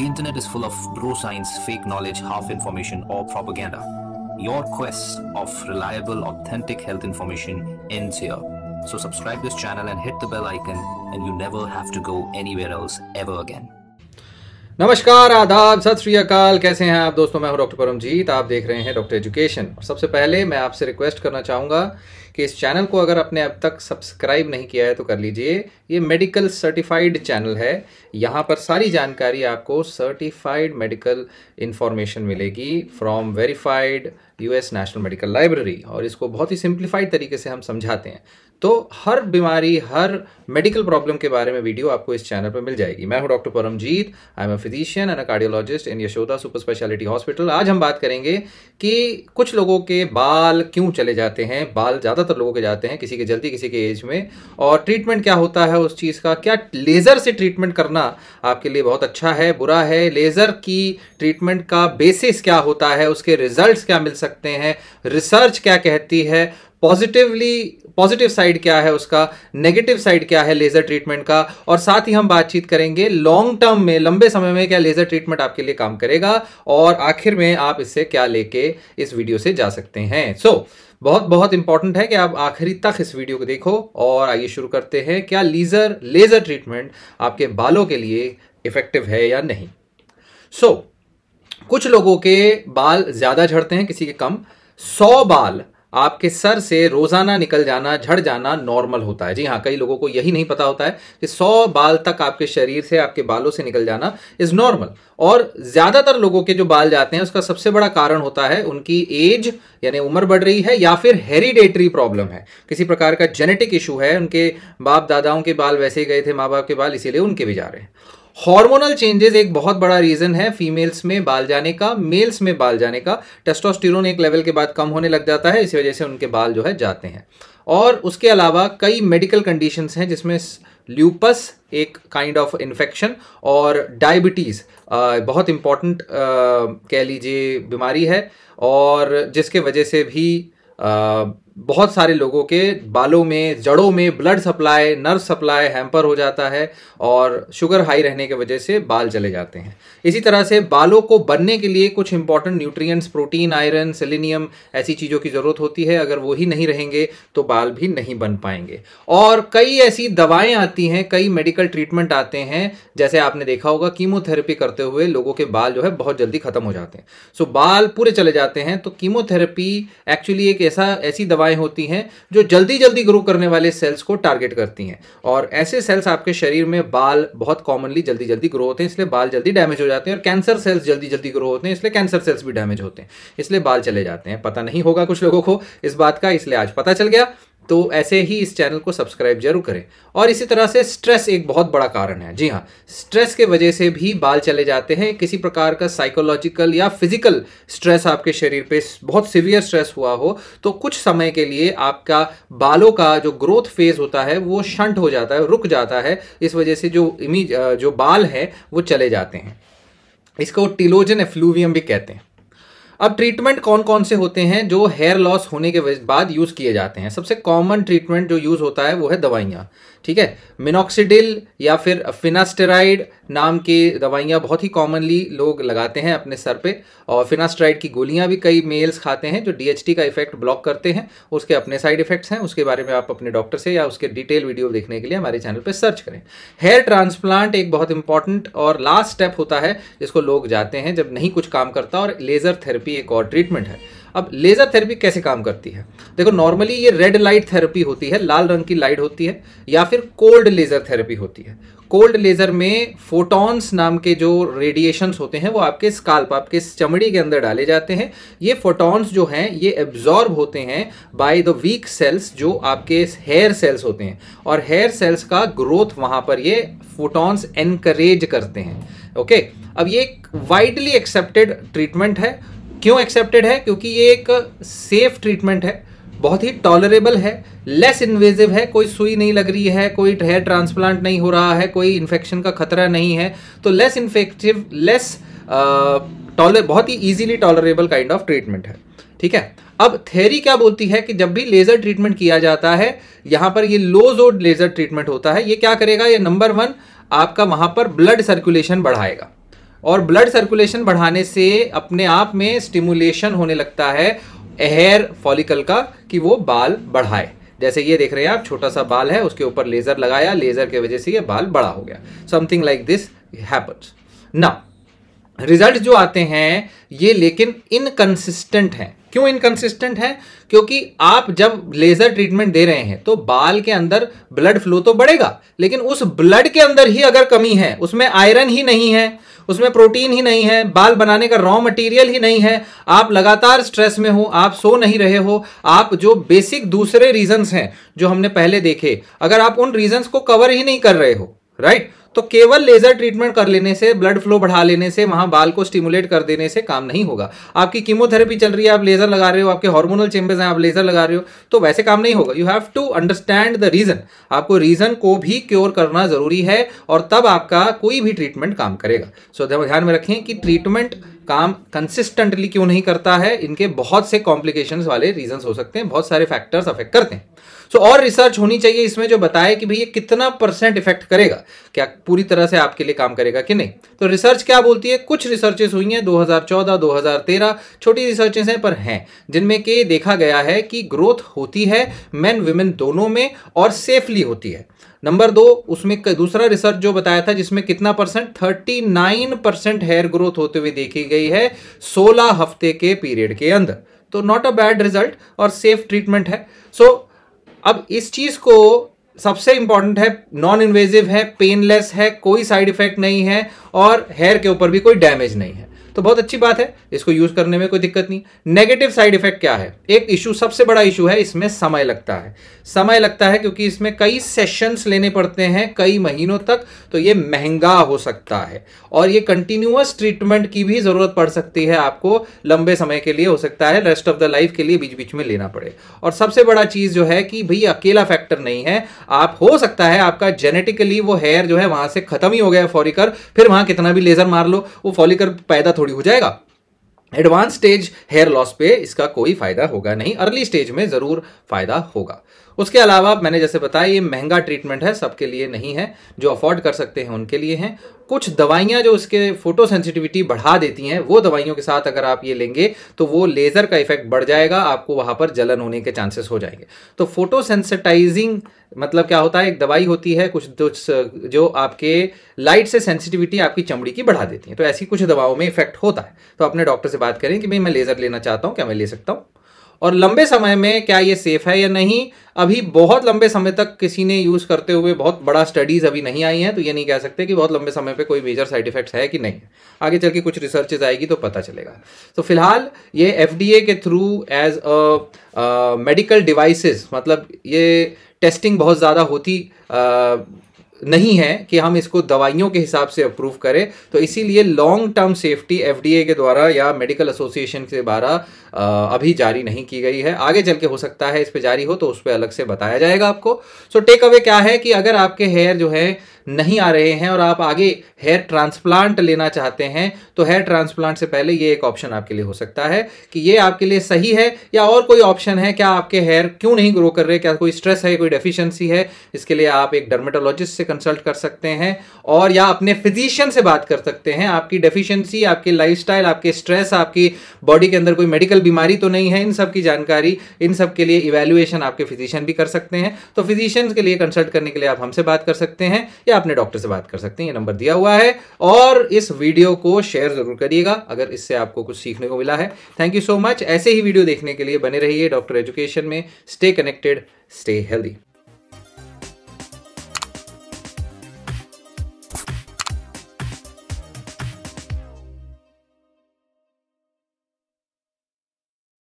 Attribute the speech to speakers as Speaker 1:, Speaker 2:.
Speaker 1: The internet is full of bro science, fake knowledge, half information, or propaganda. Your quest of reliable, authentic health information ends here. So subscribe this channel and hit the bell icon and you never have to go anywhere else ever again. नमस्कार आदाब सत श्री अकाल कैसे हैं आप दोस्तों मैं हूं डॉक्टर परमजीत आप देख रहे हैं डॉक्टर एजुकेशन और सबसे पहले मैं आपसे रिक्वेस्ट करना चाहूँगा कि इस चैनल को अगर आपने अब तक सब्सक्राइब नहीं किया है तो कर लीजिए ये मेडिकल सर्टिफाइड चैनल है यहाँ पर सारी जानकारी आपको सर्टिफाइड मेडिकल इन्फॉर्मेशन मिलेगी from verified US national medical library और इसको बहुत ही सिंप्लीफाइड तरीके से हम समझाते हैं तो हर बीमारी हर मेडिकल प्रॉब्लम के बारे में वीडियो आपको इस चैनल पर मिल जाएगी मैं हूं doctor Paramjit I am a physician and a cardiologist in Yashoda super speciality hospital आज हम बात करेंगे कि कुछ लोगों के बाल क्यों चले जाते हैं बाल ज़्यादातर लोगों के जाते हैं किसी के जल्दी किसी के एज में और ट्रीटमेंट क्या होता है उस चीज़ का क्या लेज़र से ट्रीटमेंट करना आपके लिए बहुत अच्छा है बुरा है लेज़र की ट्रीटमेंट का बेसिस क्या होता है उसके रिजल्ट क्या मिल सकते हैं रिसर्च क्या कहती है पॉजिटिवली पॉजिटिव साइड क्या है उसका नेगेटिव साइड क्या है लेजर ट्रीटमेंट का और साथ ही हम बातचीत करेंगे लॉन्ग टर्म में लंबे समय में क्या लेजर ट्रीटमेंट आपके लिए काम करेगा और आखिर में आप इससे क्या लेके इस वीडियो से जा सकते हैं सो so, बहुत बहुत इंपॉर्टेंट है कि आप आखिरी तक इस वीडियो को देखो और आइए शुरू करते हैं क्या लीजर लेजर ट्रीटमेंट आपके बालों के लिए इफेक्टिव है या नहीं सो so, कुछ लोगों के बाल ज्यादा झड़ते हैं किसी के कम सौ बाल आपके सर से रोजाना निकल जाना झड़ जाना नॉर्मल होता है जी हाँ कई लोगों को यही नहीं पता होता है कि 100 बाल तक आपके शरीर से आपके बालों से निकल जाना इज नॉर्मल और ज्यादातर लोगों के जो बाल जाते हैं उसका सबसे बड़ा कारण होता है उनकी एज यानी उम्र बढ़ रही है या फिर हेरिडेटरी प्रॉब्लम है किसी प्रकार का जेनेटिक इशू है उनके बाप दादाओं के बाल वैसे ही गए थे माँ बाप के बाल इसीलिए उनके भी जा रहे हैं हार्मोनल चेंजेस एक बहुत बड़ा रीजन है फीमेल्स में बाल जाने का मेल्स में बाल जाने का टेस्टोस्टेरोन एक लेवल के बाद कम होने लग जाता है इसी वजह से उनके बाल जो है जाते हैं और उसके अलावा कई मेडिकल कंडीशंस हैं जिसमें ल्यूपस एक काइंड ऑफ इन्फेक्शन और डायबिटीज़ बहुत इम्पॉर्टेंट कह लीजिए बीमारी है और जिसके वजह से भी आ, बहुत सारे लोगों के बालों में जड़ों में blood supply nerve supply hamper हो जाता है और शुगर हाई रहने की वजह से बाल जले जाते हैं इसी तरह से बालों को बनने के लिए कुछ important nutrients protein iron selenium ऐसी चीज़ों की ज़रूरत होती है अगर वो ही नहीं रहेंगे तो बाल भी नहीं बन पाएंगे और कई ऐसी दवाएँ आती हैं कई मेडिकल ट्रीटमेंट आते हैं जैसे आपने देखा होगा कीमोथेरेपी करते हुए लोगों के बाल जो है बहुत जल्दी ख़त्म हो जाते हैं सो बाल पूरे चले जाते हैं तो कीमोथेरेपी एक्चुअली एक ऐसा ऐसी दवाई दवाएं होती हैं जो जल्दी जल्दी ग्रो करने वाले सेल्स को टारगेट करती हैं और ऐसे सेल्स आपके शरीर में बाल बहुत कॉमनली जल्दी जल्दी ग्रो होते हैं इसलिए बाल जल्दी डैमेज हो जाते हैं और कैंसर सेल्स जल्दी जल्दी ग्रो होते हैं इसलिए कैंसर सेल्स भी डैमेज होते हैं इसलिए बाल चले जाते हैं पता नहीं होगा कुछ लोगों को इस बात का इसलिए आज पता चल गया तो ऐसे ही इस चैनल को सब्सक्राइब जरूर करें और इसी तरह से स्ट्रेस एक बहुत बड़ा कारण है जी हाँ स्ट्रेस के वजह से भी बाल चले जाते हैं किसी प्रकार का साइकोलॉजिकल या फिजिकल स्ट्रेस आपके शरीर पे बहुत सीवियर स्ट्रेस हुआ हो तो कुछ समय के लिए आपका बालों का जो ग्रोथ फेज होता है वो शंट हो जाता है रुक जाता है इस वजह से जो इमीज जो बाल है वो चले जाते हैं इसको टिलोजन एफ्लूवियम भी कहते हैं अब ट्रीटमेंट कौन कौन से होते हैं जो हेयर लॉस होने के बाद यूज़ किए जाते हैं सबसे कॉमन ट्रीटमेंट जो यूज़ होता है वो है दवाइयाँ ठीक है मिनोक्सीडिल या फिर फिनास्टेराइड नाम के दवाइयाँ बहुत ही कॉमनली लोग लगाते हैं अपने सर पे और फिनास्टेराइड की गोलियाँ भी कई मेल्स खाते हैं जो डीएचटी का इफेक्ट ब्लॉक करते हैं उसके अपने साइड इफेक्ट्स हैं उसके बारे में आप अपने डॉक्टर से या उसके डिटेल वीडियो देखने के लिए हमारे चैनल पर सर्च करें हेयर ट्रांसप्लांट एक बहुत इंपॉर्टेंट और लास्ट स्टेप होता है जिसको लोग जाते हैं जब नहीं कुछ काम करता और लेज़र थेरेपी एक और ट्रीटमेंट है अब लेजर थेरेपी कैसे काम करती है देखो नॉर्मली ये रेड लाइट थेरेपी होती है लाल रंग की लाइट होती है या फिर कोल्ड लेजर थेरेपी होती है कोल्ड लेजर में फोटॉन्स नाम के जो रेडिएशंस होते हैं वो आपके स्काल्प आपके चमड़ी के अंदर डाले जाते हैं ये फोटॉन्स जो हैं ये एब्जॉर्ब होते हैं बाय द वीक सेल्स जो आपके हेयर सेल्स होते हैं और हेयर सेल्स का ग्रोथ वहां पर ये फोटॉन्स एनकरेज करते हैं ओके अब ये एक वाइडली एक्सेप्टेड ट्रीटमेंट है क्यों एक्सेप्टेड है क्योंकि ये एक सेफ ट्रीटमेंट है बहुत ही टॉलरेबल है लेस इन्वेजिव है कोई सुई नहीं लग रही है कोई हेयर ट्रांसप्लांट नहीं हो रहा है कोई इन्फेक्शन का खतरा नहीं है तो लेस इन्फेक्टिव लेस टॉलर बहुत ही easily tolerable kind of treatment है ठीक है अब थेरी क्या बोलती है कि जब भी लेजर ट्रीटमेंट किया जाता है यहां पर ये लो जोड लेजर ट्रीटमेंट होता है ये क्या करेगा ये नंबर वन आपका वहां पर ब्लड सर्कुलेशन बढ़ाएगा और ब्लड सर्कुलेशन बढ़ाने से अपने आप में स्टिमुलेशन होने लगता है हेयर फॉलिकल का कि वो बाल बढ़ाए जैसे ये देख रहे हैं आप छोटा सा बाल है उसके ऊपर लेजर लगाया लेजर के वजह से ये बाल बड़ा हो गया समथिंग लाइक दिस हैपन्स ना रिजल्ट जो आते हैं ये लेकिन इनकन्सिस्टेंट हैं क्यों इनकन्सिस्टेंट है क्योंकि आप जब लेजर ट्रीटमेंट दे रहे हैं तो बाल के अंदर ब्लड फ्लो तो बढ़ेगा लेकिन उस ब्लड के अंदर ही अगर कमी है उसमें आयरन ही नहीं है उसमें प्रोटीन ही नहीं है बाल बनाने का रॉ मटेरियल ही नहीं है आप लगातार स्ट्रेस में हो आप सो नहीं रहे हो आप जो बेसिक दूसरे रीजंस हैं जो हमने पहले देखे अगर आप उन रीजंस को कवर ही नहीं कर रहे हो राइट right? तो केवल लेजर ट्रीटमेंट कर लेने से ब्लड फ्लो बढ़ा लेने से वहां बाल को स्टिमुलेट कर देने से काम नहीं होगा आपकी कीमोथेरेपी चल रही है आप लेजर लगा रहे हो आपके हार्मोनल चेंबर्स हैं आप लेजर लगा रहे हो तो वैसे काम नहीं होगा you have to understand the reason आपको रीजन को भी क्योर करना जरूरी है और तब आपका कोई भी ट्रीटमेंट काम करेगा सो so, ध्यान में रखें कि ट्रीटमेंट काम कंसिस्टेंटली क्यों नहीं करता है इनके बहुत से कॉम्प्लिकेशंस वाले रीजंस हो सकते हैं बहुत सारे फैक्टर्स अफेक्ट करते हैं सो so, और रिसर्च होनी चाहिए इसमें जो बताए कि भाई ये कितना परसेंट इफेक्ट करेगा क्या पूरी तरह से आपके लिए काम करेगा कि नहीं तो रिसर्च क्या बोलती है कुछ रिसर्चेस हुई हैं 2014 2013 छोटी रिसर्चेस हैं पर हैं जिनमें के देखा गया है कि ग्रोथ होती है मेन वुमेन दोनों में और सेफली होती है नंबर दो उसमें दूसरा रिसर्च जो बताया था जिसमें कितना percent thirty nine percent hair growth होते हुए देखी गई है सोलह हफ्ते के पीरियड के अंदर तो नॉट अ बैड रिजल्ट और सेफ ट्रीटमेंट है सो so, अब इस चीज को सबसे इंपॉर्टेंट है नॉन इन्वेजिव है पेनलेस है कोई साइड इफेक्ट नहीं है और हेयर के ऊपर भी कोई डैमेज नहीं है तो बहुत अच्छी बात है इसको यूज करने में कोई दिक्कत नहीं नेगेटिव साइड इफेक्ट क्या है एक इशू सबसे बड़ा इशू है इसमें समय लगता है समय लगता है क्योंकि इसमें कई सेशंस लेने पड़ते हैं कई महीनों तक तो ये महंगा हो सकता है और ये कंटिन्यूस ट्रीटमेंट की भी जरूरत पड़ सकती है आपको लंबे समय के लिए हो सकता है रेस्ट ऑफ द लाइफ के लिए बीच बीच में लेना पड़े और सबसे बड़ा चीज जो है कि भाई अकेला फैक्टर नहीं है आप हो सकता है आपका जेनेटिकली वो हेयर जो है वहां से खत्म ही हो गया फॉरिकर फिर वहां कितना भी लेजर मार लो वो फॉलिकर पैदा थोड़ी हो जाएगा एडवांस स्टेज हेयर लॉस पे इसका कोई फायदा होगा नहीं अर्ली स्टेज में जरूर फायदा होगा उसके अलावा मैंने जैसे बताया ये महंगा ट्रीटमेंट है सबके लिए नहीं है जो अफोर्ड कर सकते हैं उनके लिए हैं कुछ दवाइयां जो उसके फोटो सेंसिटिविटी बढ़ा देती हैं वो दवाइयों के साथ अगर आप ये लेंगे तो वो लेज़र का इफेक्ट बढ़ जाएगा आपको वहाँ पर जलन होने के चांसेस हो जाएंगे तो फोटो सेंसिटाइजिंग मतलब क्या होता है एक दवाई होती है कुछ जो आपके लाइट से सेंसिटिविटी आपकी चमड़ी की बढ़ा देती है तो ऐसी कुछ दवाओं में इफेक्ट होता है तो अपने डॉक्टर से बात करें कि भाई मैं लेज़र लेना चाहता हूँ क्या मैं ले सकता हूँ और लंबे समय में क्या ये सेफ है या नहीं अभी बहुत लंबे समय तक किसी ने यूज़ करते हुए बहुत बड़ा स्टडीज़ अभी नहीं आई हैं तो ये नहीं कह सकते कि बहुत लंबे समय पे कोई मेजर साइड इफेक्ट्स है कि नहीं आगे चल के कुछ रिसर्चेज आएगी तो पता चलेगा तो फिलहाल ये एफ के through as a medical devices मतलब ये टेस्टिंग बहुत ज़्यादा होती uh, नहीं है कि हम इसको दवाइयों के हिसाब से अप्रूव करें तो इसीलिए लॉन्ग टर्म सेफ्टी एफडीए के द्वारा या मेडिकल एसोसिएशन के द्वारा अभी जारी नहीं की गई है आगे चल के हो सकता है इस पर जारी हो तो उस पर अलग से बताया जाएगा आपको सो टेक अवे क्या है कि अगर आपके हेयर जो है नहीं आ रहे हैं और आप आगे हेयर ट्रांसप्लांट लेना चाहते हैं तो हेयर ट्रांसप्लांट से पहले ये एक ऑप्शन आपके लिए हो सकता है कि ये आपके लिए सही है या और कोई ऑप्शन है क्या आपके हेयर क्यों नहीं ग्रो कर रहे क्या कोई स्ट्रेस है कोई डेफिशिएंसी है इसके लिए आप एक डर्मेटोलॉजिस्ट से कंसल्ट कर सकते हैं और या अपने फिजिशियन से बात कर सकते हैं आपकी डेफिशियंसी आपकी लाइफ आपके स्ट्रेस आपकी बॉडी के अंदर कोई मेडिकल कोई बीमारी तो नहीं है इन सब की जानकारी इन सब के लिए इवेल्युएशन आपके फिजिशियन भी कर सकते हैं तो फिजिशियन के लिए कंसल्ट करने के लिए आप हमसे बात कर सकते हैं या अपने डॉक्टर से बात कर सकते हैं ये नंबर दिया हुआ है और इस वीडियो को शेयर जरूर करिएगा अगर इससे आपको कुछ सीखने को मिला है थैंक यू सो मच ऐसे ही वीडियो देखने के लिए बने रहिए डॉक्टर एजुकेशन में स्टे कनेक्टेड स्टे हेल्दी